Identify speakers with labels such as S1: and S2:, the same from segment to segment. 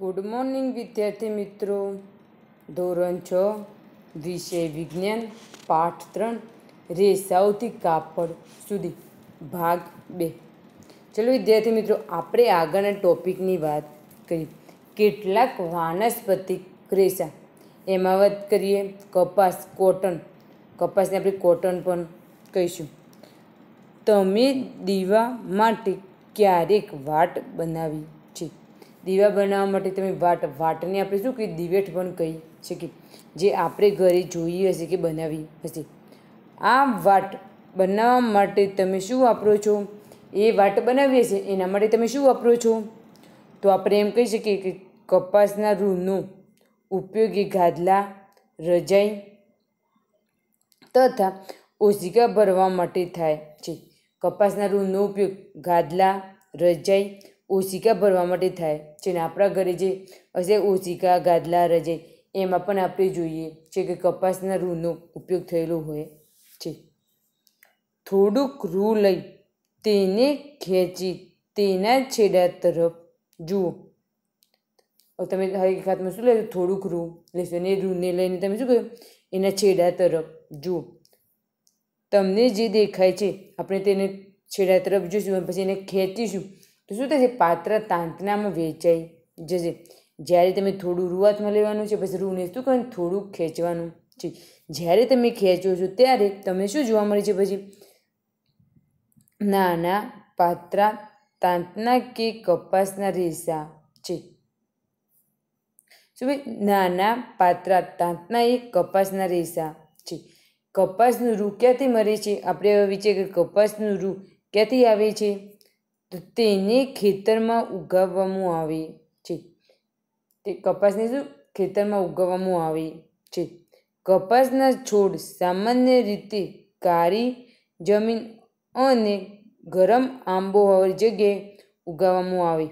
S1: good morning વિદ્યાર્થી મિત્રો ધોરણ છ વિષય વિજ્ઞાન પાઠ ત્રણ રેસાઉથી કાપડ સુધી ભાગ બે ચલો વિદ્યાર્થી મિત્રો આપણે આગળના ટોપિકની વાત કરી કેટલાક વાનસ્પતિક રેસા એમાં વાત કરીએ કપાસ કોટન કપાસને આપણે કોટન પણ કહીશું તમે દીવા માટે ક્યારેક વાટ બનાવી દીવા બનાવવા માટે તમે વાટ વાટને આપણે શું કહીએ દિવેઠ પણ કહી શકીએ જે આપણે ઘરે જોઈએ હશે કે બનાવી હશે આ વાટ બનાવવા માટે તમે શું વાપરો છો એ વાટ બનાવી હશે એના માટે તમે શું વાપરો છો તો આપણે એમ કહી શકીએ કે કપાસના રૂનો ઉપયોગી ગાદલા રજાઈ તથા ઓઝિકા ભરવા માટે થાય છે કપાસના રૂનો ઉપયોગ ગાદલા રજાઈ ઓશિકા ભરવા માટે થાય છે ને આપણા ઘરે જે હશે ઓશિકા ગાદલા રજે એમાં પણ આપણે જોઈએ છે કે કપાસના રૂનો ઉપયોગ થયેલો હોય છે થોડુંક રૂ લઈ તેને ખેંચી તેના છેડા તરફ જુઓ તમે હાથમાં શું લેશો થોડુંક રૂ લેશો અને રૂને લઈને તમે શું કહ્યું એના છેડા તરફ જુઓ તમને જે દેખાય છે આપણે તેને છેડા તરફ જોઈશું અને પછી એને ખેંચીશું તો શું થશે પાત્ર તાંતનામાં વેચાઈ જશે જ્યારે તમે થોડું રૂઆતમાં લેવાનું છે પછી રૂને શું કહેવાનું થોડું ખેંચવાનું છે જ્યારે તમે ખેંચો છો ત્યારે તમે શું જોવા મળે છે પછી નાના પાત્રા તાંતના કે કપાસના રેસા છે શું ભાઈ નાના પાત્રા તાંતના એ કપાસના રેસા છે કપાસનું રૂ ક્યાંથી મરે છે આપણે હવે વિચાર કપાસનું રૂ ક્યાંથી આવે છે તો તેને ખેતરમાં ઉગાવવામાં આવે છે તે કપાસને શું ખેતરમાં ઉગાવવામાં આવે છે કપાસના છોડ સામાન્ય રીતે કાળી જમીન અને ગરમ આંબોહવાળી જગ્યાએ ઉગાવવામાં આવે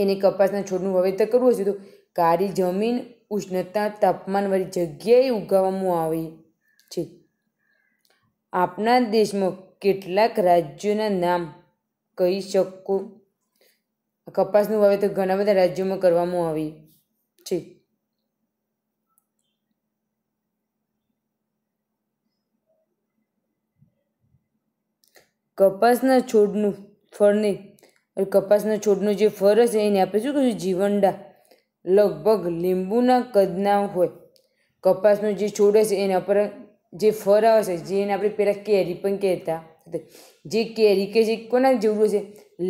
S1: એને કપાસના છોડનું વાવેતર કરવું હશે તો કારી જમીન ઉષ્ણતા તાપમાનવાળી જગ્યાએ ઉગાવવામાં આવે છે આપણા દેશમાં કેટલાક રાજ્યોના નામ કહી શકું કપાસનું વાવે તો ઘણા બધા રાજ્યોમાં કરવામાં આવી છે કપાસના છોડનું ફળને કપાસના છોડનું જે ફર હશે એને આપણે શું કહીશું જીવનડા લગભગ લીંબુના કદના હોય કપાસનું જે છોડ હશે એને આપણે જે ફળ આવશે જેને આપણે પહેલાં કેરી પણ કહેતા જે કેરી કે જે કોના જેવડું છે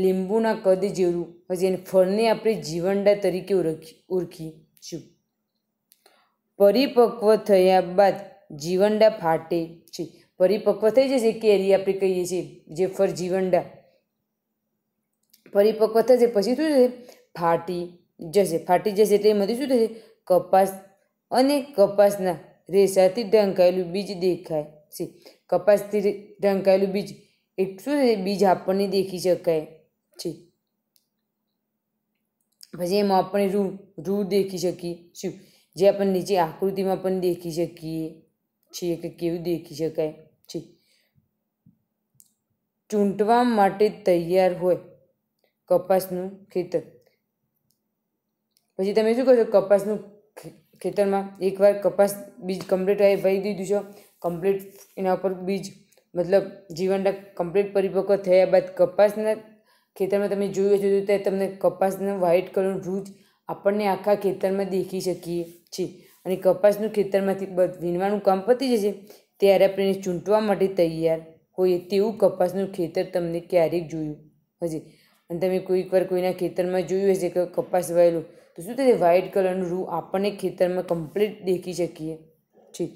S1: લીંબુના કદ જેવડું પછી એને ફળને આપણે જીવનડા તરીકે ઓળખી ઓળખીશું પરિપક્વ થયા બાદ જીવનડા ફાટે છે પરિપક્વ થઈ જશે કેરી આપણે કહીએ છીએ જે ફળ જીવનડા પરિપક્વ થશે પછી શું થશે ફાટી જશે ફાટી જશે એટલે એમાંથી શું થશે કપાસ અને કપાસના રેસાથી ઢંકાયેલું બીજ દેખાય છે કપાસથી ઢંકાયેલું બીજ એટલું છે બીજ આપણને દેખી શકાય છે પછી એમાં આપણે રૂ રૂ દેખી શકીએ છીએ જે આપણને નીચે આકૃતિમાં પણ દેખી શકીએ છીએ કે કેવું દેખી શકાય છે ચૂંટવા માટે તૈયાર હોય કપાસનું ખેતર પછી તમે શું કહો છો કપાસનું ખેતરમાં એકવાર કપાસ બીજ કમ્પ્લીટ હોય વહી દીધું છો કમ્પ્લીટ એના ઉપર બીજ મતલબ જીવનના કમ્પ્લીટ પરિપક્વ થયા બાદ કપાસના ખેતરમાં તમે જોયું જોયું ત્યારે તમને કપાસનો વ્હાઇટ કલરનું રૂજ આપણને આખા ખેતરમાં દેખી શકીએ છીએ અને કપાસનું ખેતરમાંથી વીણવાનું કામ પતી જશે ત્યારે આપણે ચૂંટવા માટે તૈયાર હોઈએ તેવું કપાસનું ખેતર તમને ક્યારેક જોયું હશે અને તમે કોઈક વાર કોઈના ખેતરમાં જોયું હશે કે કપાસ વાયેલું તો શું થશે વ્હાઇટ કલરનું રૂ આપણને ખેતરમાં કમ્પ્લીટ દેખી શકીએ છીએ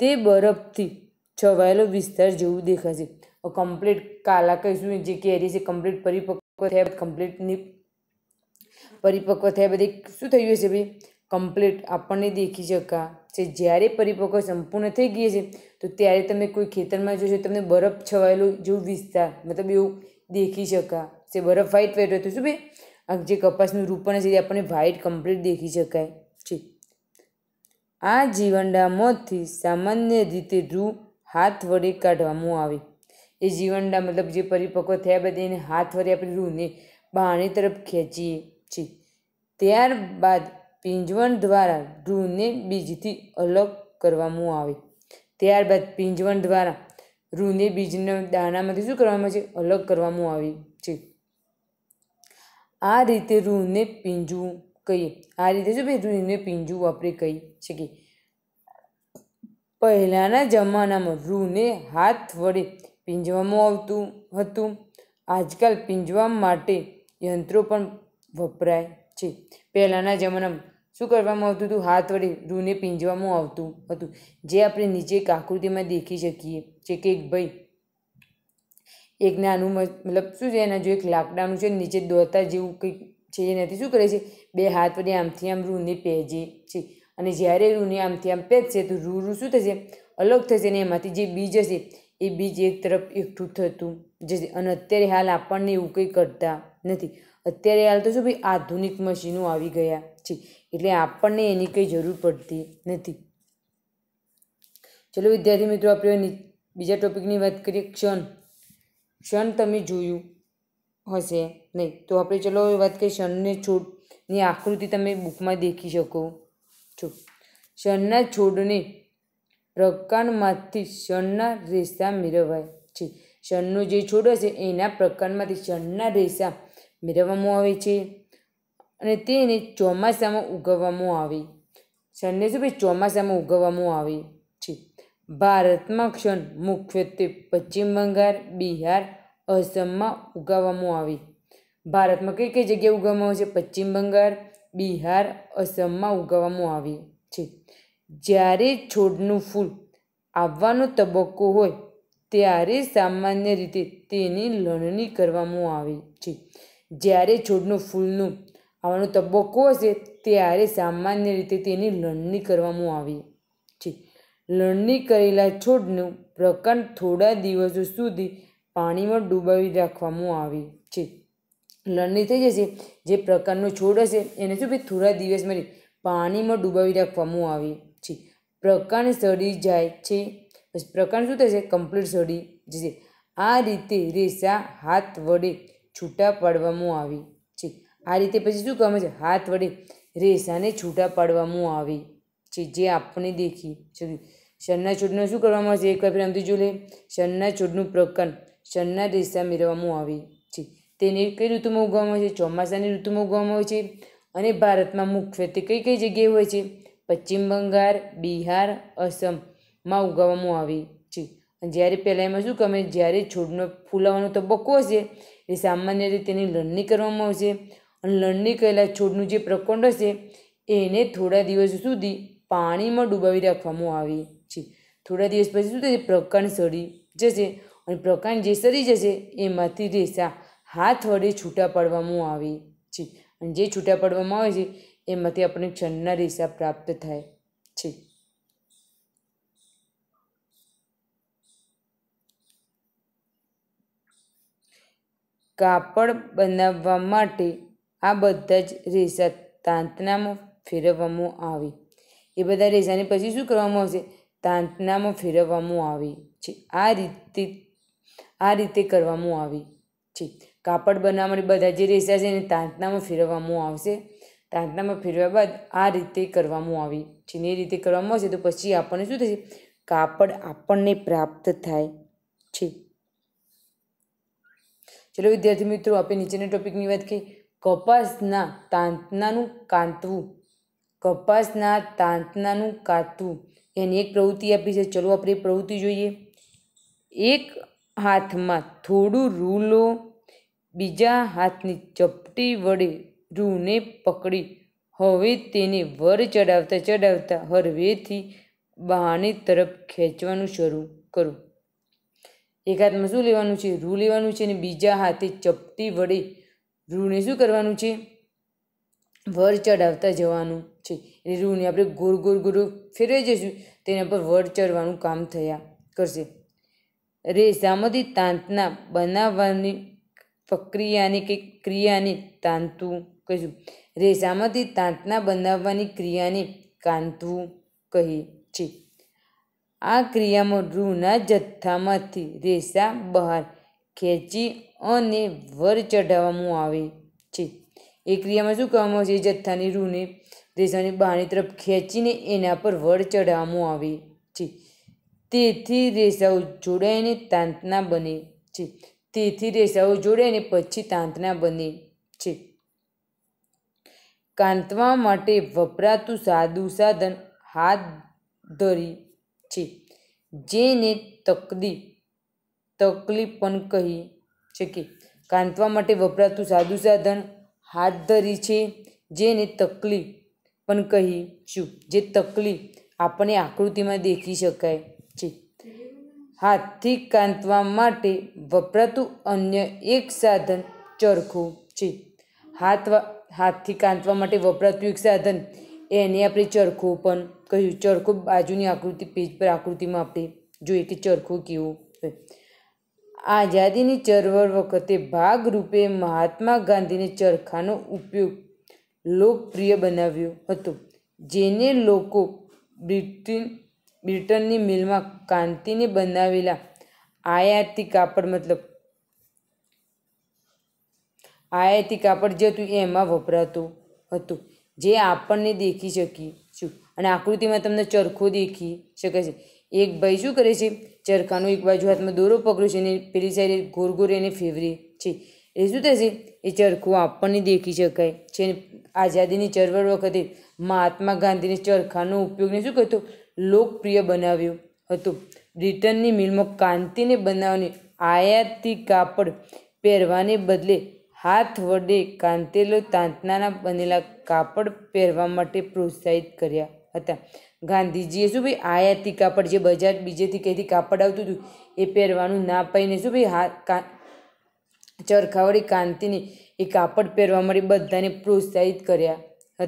S1: તે બરફથી છવાયેલો વિસ્તાર જેવું દેખાશે કમ્પ્લીટ કાલા કહીશું જે કેરી છે કમ્પ્લીટ પરિપક્વ થયા કમ્પ્લીટની પરિપક્વ થયા બધી શું થયું હશે ભાઈ કમ્પ્લીટ આપણને દેખી શકા છે જ્યારે પરિપક્વ સંપૂર્ણ થઈ ગઈ છે તો ત્યારે તમે કોઈ ખેતરમાં જોશો તમને બરફ છવાયેલો જેવું વિસ્તાર મતલબ એવું દેખી શકા છે બરફ વ્હાઈટ વ્હાઈટ હતું શું ભાઈ જે કપાસનું રૂપણ છે તે આપણને વ્હાઈટ કમ્પ્લીટ દેખી શકાય છે આ મોતથી સામાન્ય રીતે રૂ હાથ વડે કાઢવામાં આવે એ જીવંડા મતલબ જે પરિપક્વ થયા બાદ એને હાથ વડે આપણે રૂને બહાણી તરફ ખેંચીએ છીએ ત્યારબાદ પીંજવણ દ્વારા રૂને બીજથી અલગ કરવામાં આવે ત્યારબાદ પીંજવણ દ્વારા રૂને બીજને દાણામાંથી શું કરવામાં છે અલગ કરવામાં આવે છે આ રીતે રૂને પીંજવું કહીએ આ રીતે જો ભાઈ રૂને પીંજું વાપરી કહી શકીએ પહેલાંના જમાનામાં રૂને હાથ વડે પીંજવામાં આવતું હતું આજકાલ પીંજવા માટે યંત્રો પણ વપરાય છે પહેલાંના જમાનામાં શું કરવામાં આવતું હતું હાથ વડે રૂને પીંજવામાં આવતું હતું જે આપણે નીચે એક આકૃતિમાં દેખી શકીએ છે કે એક ભાઈ એક નાનું મતલબ શું છે એના જો એક લાકડાનું છે નીચે દોતા જેવું કંઈક છે જેનાથી શું કરે છે બે હાથ વડે આમથી આમ રૂને પહેજે છે અને જ્યારે રૂને આમથી આમ પહેજશે તો રૂ રૂ શું થશે અલગ થશે ને એમાંથી જે બીજ હશે એ બીજ એક તરફ એકઠું થતું જશે અને અત્યારે હાલ આપણને એવું કંઈ કરતા નથી અત્યારે હાલ તો શું ભાઈ આધુનિક મશીનો આવી ગયા છે એટલે આપણને એની કંઈ જરૂર પડતી નથી ચલો વિદ્યાર્થી મિત્રો આપણે બીજા ટોપિકની વાત કરીએ ક્ષણ ક્ષણ તમે જોયું હશે નહીં તો આપણે ચલો વાત કરીએ શનને છોડની આકૃતિ તમે બુકમાં દેખી શકો છો શનના છોડને પ્રકાંડમાંથી શનના રેસા મેળવાય છે શનનો જે છોડ હશે એના પ્રકાંડમાંથી શનના રેસા મેળવવામાં આવે છે અને તેને ચોમાસામાં ઉગાવવામાં આવે શનને શું ભાઈ ચોમાસામાં ઉગાવવામાં આવે છે ભારતમાં ક્ષણ મુખ્યત્વે પશ્ચિમ બંગાળ બિહાર અસમમાં ઉગાવવામાં આવી ભારતમાં કઈ કઈ જગ્યાએ ઉગાવવામાં આવે છે પશ્ચિમ બંગાળ બિહાર અસમમાં ઉગાવવામાં આવે છે જ્યારે છોડનું ફૂલ આવવાનો તબક્કો હોય ત્યારે સામાન્ય રીતે તેની લણણી કરવામાં આવે છે જ્યારે છોડનું ફૂલનું આવવાનો તબક્કો હશે ત્યારે સામાન્ય રીતે તેની લણણી કરવામાં આવે છે લણણી કરેલા છોડનું પ્રકાંડ થોડા દિવસો સુધી પાણીમાં ડૂબાવી રાખવામાં આવે છે લણણી થઈ જશે જે પ્રકારનો છોડ હશે એને શું ભાઈ થોડા દિવસ મળી પાણીમાં ડૂબાવી રાખવામાં આવે છે પ્રકાંડ સડી જાય છે પછી પ્રકાંડ શું થશે કમ્પ્લીટ સડી જશે આ રીતે રેસા હાથ વડે છૂટા પાડવામાં આવે છે આ રીતે પછી શું કહેવામાં છે હાથ વડે રેસાને છૂટા પાડવામાં આવે છે જે આપણે દેખી શકીએ શરના છોડનું શું કરવામાં આવશે એક વાર ફરી જોઈ લે શરના છોડનું પ્રકરણ શણના રેસા મેળવવામાં આવે છે તેને કઈ ઋતુમાં ઉગવામાં આવે છે ચોમાસાની ઋતુમાં ઉગવામાં આવે છે અને ભારતમાં મુખ્યત્વે કઈ કઈ જગ્યાએ હોય છે પશ્ચિમ બંગાળ બિહાર અસમમાં ઉગાવવામાં આવે છે જ્યારે પહેલાં એમાં શું કહે જ્યારે છોડનો ફૂલાવાનો તબક્કો હશે એ સામાન્ય રીતે તેની લણણી કરવામાં આવશે અને લણણી કરેલા છોડનું જે પ્રકોંડ હશે એને થોડા દિવસ સુધી પાણીમાં ડૂબાવી રાખવામાં આવે છે થોડા દિવસ પછી શું થશે પ્રકંડ સડી જશે અને પ્રકાંડ જે સરી જશે એમાંથી રેસા હાથ વડે છૂટા પાડવામાં આવે છે અને જે છૂટા પાડવામાં આવે છે એમાંથી આપણે ક્ષણના રેસા પ્રાપ્ત થાય છે કાપડ બનાવવા માટે આ બધા જ રેસા તાંતનામાં ફેરવવામાં આવે એ બધા રેસાને પછી શું કરવામાં આવશે તાંતનામાં ફેરવવામાં આવે છે આ રીતે આ રીતે કરવામાં આવી છે કાપડ બનાવવાની બધા જે રેસા છે એને તાંતનામાં ફેરવવામાં આવશે તાંતનામાં ફેરવ્યા બાદ આ રીતે કરવામાં આવી છે ને એ રીતે કરવામાં આવશે તો પછી આપણને શું થશે કાપડ આપણને પ્રાપ્ત થાય છે ચલો વિદ્યાર્થી મિત્રો આપણે નીચેના ટોપિકની વાત કરીએ કપાસના તાંતનાનું કાંતવું કપાસના તાંતનાનું કાંતવું એની એક પ્રવૃત્તિ આપી છે ચલો આપણે પ્રવૃત્તિ જોઈએ એક હાથમાં થોડું રૂ લો બીજા હાથની ચપટી વડે રૂને પકડી હવે તેને વર ચડાવતા ચડાવતા હરવેથી બહાને તરફ ખેંચવાનું શરૂ કરો એક હાથમાં શું લેવાનું છે રૂ લેવાનું છે અને બીજા હાથે ચપટી વડે રૂને શું કરવાનું છે વર ચડાવતા જવાનું છે એટલે રૂને આપણે ગોર ગોર ગોળ ફેરવી જઈશું તેના પર વર ચડવાનું કામ થયા કરશે રેસામોથી તાંતના બનાવવાની પ્રક્રિયાની કે ક્રિયાને તાંતવું કહીશું રેસામાંથી તાંતના બનાવવાની ક્રિયાને કાંતવું કહે છે આ ક્રિયામાં રૂના જથ્થામાંથી રેસા બહાર ખેંચી અને વર ચઢાવવામાં આવે છે એ ક્રિયામાં શું કરવામાં આવે છે જથ્થાની રૂને રેસાની બહારની તરફ ખેંચીને એના પર વર ચઢાવવામાં આવે છે તેથી રેસાઓ જોડાઈને તાંતના બને છે તેથી રેસાઓ જોડાઈને પછી તાંતના બને છે કાંતવા માટે વપરાતું સાધુ સાધન હાથ ધરી છે જેને તકદી તકલી પણ કહી શકે કાંતવા માટે વપરાતું સાધુ સાધન હાથ ધરી છે જેને તકલી પણ કહી કહીશું જે તકલી આપણે આકૃતિમાં દેખી શકાય હાથથી કાંતવા માટે વપરાતું અન્ય એક સાધન ચરખું છે હાથ હાથથી કાંતવા માટે વપરાતું એક સાધન એને આપણે ચરખું પણ કહ્યું ચરખું બાજુની આકૃતિ પેજ પર આકૃતિમાં આપણે જોઈએ કે ચરખું કેવું હોય આઝાદીની ચળવળ વખતે ભાગરૂપે મહાત્મા ગાંધીને ચરખાનો ઉપયોગ લોકપ્રિય બનાવ્યો હતો જેને લોકો બ્રિટિશ બિલ્ટનની મિલમાં કાંતિને બનાવેલા આયાતી કાપડ મતલબ આયાતી કાપડ જે હતું એમાં વપરાતું હતું જે આપણને દેખી શકીએ છું અને આકૃતિમાં તમને ચરખો દેખી શકે છે એક ભાઈ શું કરે છે ચરખાનું એક બાજુ હાથમાં દોરો પકડ્યો છે અને પેલી સાઈડ ગોર ગોર એને ફેવરે છે એ શું થશે એ ચરખું આપણને દેખી શકાય છે આઝાદીની ચળવળ વખતે મહાત્મા ગાંધીને ચરખાનો ઉપયોગને શું કરતો લોકપ્રિય બનાવ્યું હતું બ્રિટનની મિલમાં કાંતિને બનાવવાની આયાતી કાપડ પહેરવાને બદલે હાથ વડે કાંતેલો તાંતનાના બનેલા કાપડ પહેરવા માટે પ્રોત્સાહિત કર્યા હતા ગાંધીજીએ શું ભાઈ આયાતી કાપડ જે બજાર બીજેથી ક્યાંથી કાપડ આવતું હતું એ પહેરવાનું ના પાઈને શું ભાઈ હા ચરખાવળી કાંતિને એ કાપડ પહેરવા માટે બધાને પ્રોત્સાહિત કર્યા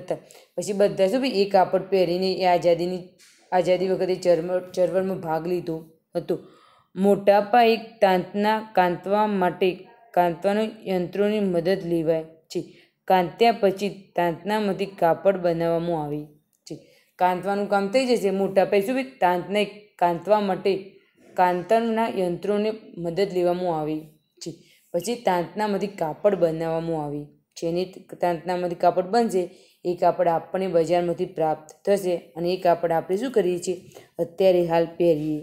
S1: હતા પછી બધા શું ભાઈ એ કાપડ પહેરીને એ આઝાદીની આઝાદી વખતે ચરમ ચળવળમાં ભાગ લીધો હતો મોટા એક તાંતના કાંતવા માટે કાંતવાના યંત્રોની મદદ લેવાય છે કાંત્યા પછી તાંતનામાંથી કાપડ બનાવવામાં આવે છે કાંતવાનું કામ થઈ જશે મોટા પાયે શું તાંતને કાંતવા માટે કાંતરના યંત્રોને મદદ લેવામાં આવે છે પછી તાંતનામાંથી કાપડ બનાવવામાં આવે છે એની તાંતનામાંથી કાપડ બનશે એ કાપડ આપણને બજારમાંથી પ્રાપ્ત થશે અને એ કાપડ આપણે શું કરીએ છીએ અત્યારે હાલ પહેરીએ